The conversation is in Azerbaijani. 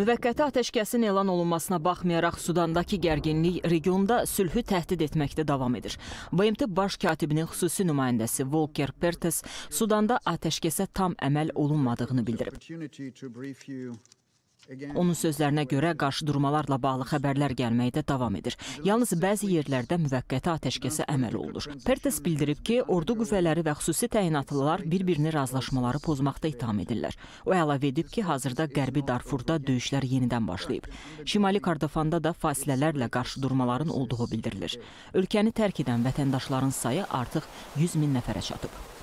Müvəqqəti atəşkəsin elan olunmasına baxmayaraq Sudandakı gərginlik regionda sülhü təhdid etməkdə davam edir. BMT baş katibinin xüsusi nümayəndəsi Volker Pertes Sudanda atəşkəsə tam əməl olunmadığını bildirib. Onun sözlərinə görə qarşıdurmalarla bağlı xəbərlər gəlməkdə davam edir. Yalnız bəzi yerlərdə müvəqqəti atəşkəsə əməl olunur. Pertes bildirib ki, ordu qüvvələri və xüsusi təyinatlılar bir-birini razılaşmaları pozmaqda ittiham edirlər. O əlavə edib ki, hazırda Qərbi Darfurda döyüşlər yenidən başlayıb. Şimali Kardofanda da fasilələrlə qarşıdurmaların olduğu bildirilir. Ölkəni tərk edən vətəndaşların sayı artıq 100 min nəfərə çatıb.